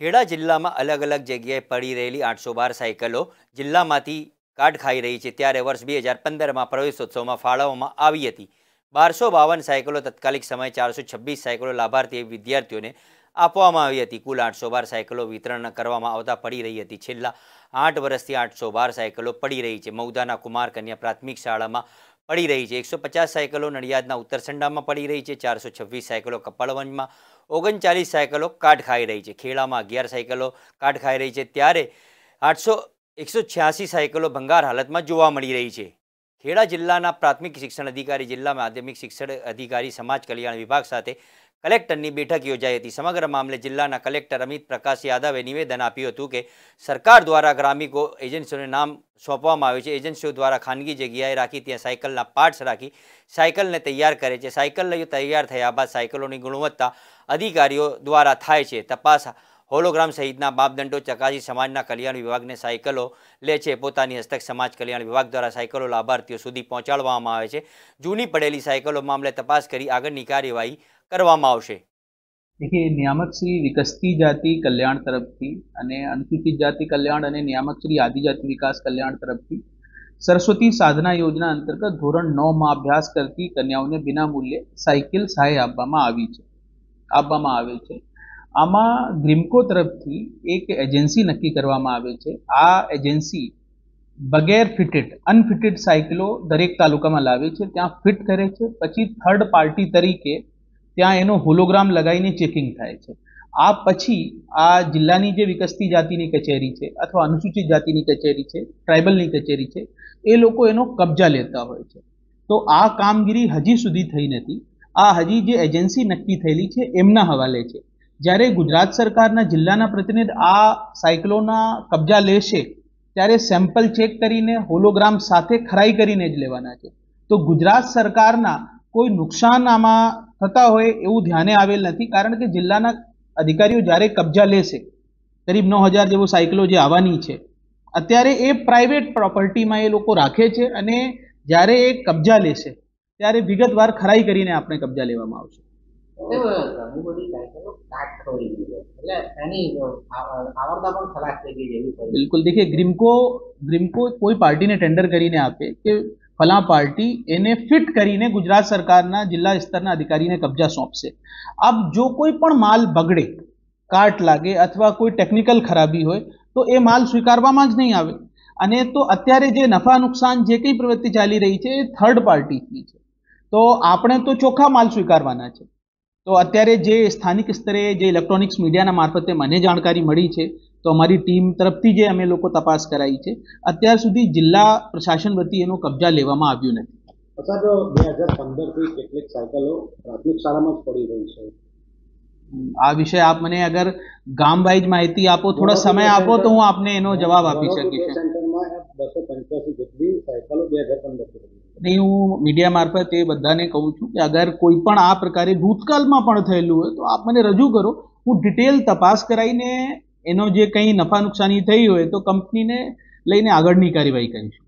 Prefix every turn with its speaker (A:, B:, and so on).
A: ખેડા જિલ્લામાં અલગ અલગ જગ્યાએ પડી રહેલી આઠસો બાર સાયકલો જિલ્લામાંથી કાઢ ખાઈ રહી છે ત્યારે વર્ષ બે હજાર પંદરમાં પ્રવેશોત્સવમાં ફાળવવામાં આવી હતી બારસો બાવન સાયકલો તાત્કાલિક સમયે ચારસો છવ્વીસ સાયકલો લાભાર્થી વિદ્યાર્થીઓને આપવામાં આવી હતી કુલ આઠસો બાર સાયકલો વિતરણ કરવામાં આવતા પડી રહી હતી છેલ્લા આઠ વર્ષથી આઠસો બાર સાયકલો પડી રહી છે મૌદાના કુમાર કન્યા પ્રાથમિક શાળામાં પડી રહી છે એકસો પચાસ સાયકલો નડિયાદના ઉત્તરસંડામાં પડી રહી છે ચારસો છવ્વીસ સાયકલો કપાળવંજમાં ઓગણચાલીસ સાયકલો કાઢ ખાઈ રહી છે ખેડામાં અગિયાર સાયકલો કાઢ ખાઈ રહી છે ત્યારે આઠસો એકસો છ્યાસી સાયકલો ભંગાર હાલતમાં જોવા મળી રહી છે ખેડા જિલ્લાના પ્રાથમિક શિક્ષણ અધિકારી જિલ્લા માધ્યમિક શિક્ષણ અધિકારી સમાજ કલ્યાણ વિભાગ સાથે કલેક્ટરની બેઠક યોજાઈ હતી સમગ્ર મામલે જિલ્લાના કલેક્ટર અમિત પ્રકાશ યાદવે નિવેદન આપ્યું હતું કે સરકાર દ્વારા ગ્રામિકો એજન્સીઓને નામ સોંપવામાં આવ્યું છે એજન્સીઓ દ્વારા ખાનગી જગ્યાએ રાખી ત્યાં સાયકલના પાર્ટ્સ રાખી સાયકલને તૈયાર કરે છે સાયકલ તૈયાર થયા બાદ સાયકલોની ગુણવત્તા અધિકારીઓ દ્વારા થાય છે તપાસ હોલોગ્રામ સહિતના માપદંડો ચકાસી સમાજના કલ્યાણ વિભાગને સાયકલો લે છે પોતાની હસ્તક સમાજ કલ્યાણ વિભાગ દ્વારા સાયકલો લાભાર્થીઓ સુધી પહોંચાડવામાં આવે છે જૂની પડેલી સાયકલો મામલે તપાસ કરી આગળની કાર્યવાહી કરવામાં આવશે
B: देखिए नियामक श्री विकसती जाति कल्याण तरफ અને અનુસૂચિત જાતિ કલ્યાણ અને નિયામકશ્રી આદિજાતિ વિકાસ કલ્યાણ તરફથી સરસ્વતી સાધના યોજના અંતર્ગત ધોરણ નવમાં અભ્યાસ કરતી કન્યાઓને વિના મૂલ્યે સાયકલ સહાય આપવામાં આવી છે આપવામાં આવે છે આમાં ગ્રીમકો તરફથી એક એજન્સી નક્કી કરવામાં આવે છે આ એજન્સી બગેર ફિટેડ અનફિટેડ સાયકલો દરેક તાલુકામાં લાવે છે ત્યાં ફિટ કરે છે પછી થર્ડ પાર્ટી તરીકે ત્યાં એનો હોલોગ્રામ લગાવીને ચેકિંગ થાય છે આ પછી આ જિલ્લાની જે વિકસતી જાતિની કચેરી છે અથવા અનુસૂચિત જાતિની કચેરી છે ટ્રાઇબલની કચેરી છે એ લોકો એનો કબજા લેતા હોય છે તો આ કામગીરી હજી સુધી થઈ નથી આ હજી જે એજન્સી નક્કી થયેલી છે એમના હવાલે છે જ્યારે ગુજરાત સરકારના જિલ્લાના પ્રતિનિધિ આ સાયકલોના કબજા લેશે ત્યારે સેમ્પલ ચેક કરીને હોલોગ્રામ સાથે ખરાઈ કરીને જ લેવાના છે તો ગુજરાત સરકારના કોઈ નુકસાન આમાં થતા હોય એવું ધ્યાને આવેલ નથી કારણ કે જિલ્લાના અધિકારીઓ જ્યારે કબજા લેશે કરીબ નવ હજાર જેવો સાયકલો જે આવવાની છે અત્યારે એ પ્રાઇવેટ પ્રોપર્ટીમાં એ લોકો રાખે છે અને જ્યારે એ કબજા લેશે ત્યારે વિગતવાર ખરાઈ કરીને આપણે કબજા લેવામાં આવશે બિલકુલ દેખીએ ગ્રીમકો ગ્રીમકો કોઈ પાર્ટીને ટેન્ડર કરીને આપે કે ફલા પાર્ટી એને ફિટ કરીને ગુજરાત સરકારના જિલ્લા સ્તરના અધિકારીને કબજા સોંપશે આપ જો કોઈ પણ માલ બગડે કાટ લાગે અથવા કોઈ ટેકનિકલ ખરાબી હોય તો એ માલ સ્વીકારવામાં જ નહીં આવે અને તો અત્યારે જે નફા નુકસાન જે કંઈ પ્રવૃત્તિ ચાલી રહી છે એ થર્ડ પાર્ટીની છે તો આપણે તો ચોખ્ખા માલ સ્વીકારવાના છે તો અત્યારે જે સ્થાનિક સ્તરે જે ઇલેક્ટ્રોનિક્સ મીડિયાના મારફતે મને જાણકારી મળી છે તો અમારી ટીમ તરફથી જે અમે લોકો તપાસ કરાવી છે અત્યાર સુધી જિલ્લા પ્રશાસન વતી એનો કબજા લેવામાં આવ્યું નથી સાહેબ બે હજાર પંદરથી કેટલીક સાયકલો પ્રાથમિક શાળામાં જ પડી રહી છે આ વિષય આપ મને અગર ગામ વાઇઝ માહિતી આપો થોડો સમય આપો તો હું આપને એનો જવાબ આપી શકીશ નહીં હું મીડિયા મારફત એ બધાને કહું છું કે અગર કોઈ પણ આ પ્રકારે ભૂતકાળમાં પણ થયેલું હોય તો આપ મને રજૂ કરો હું ડિટેલ તપાસ કરાવીને એનો જે કંઈ નફા નુકસાની થઈ હોય તો કંપનીને લઈને આગળની કાર્યવાહી કરીશું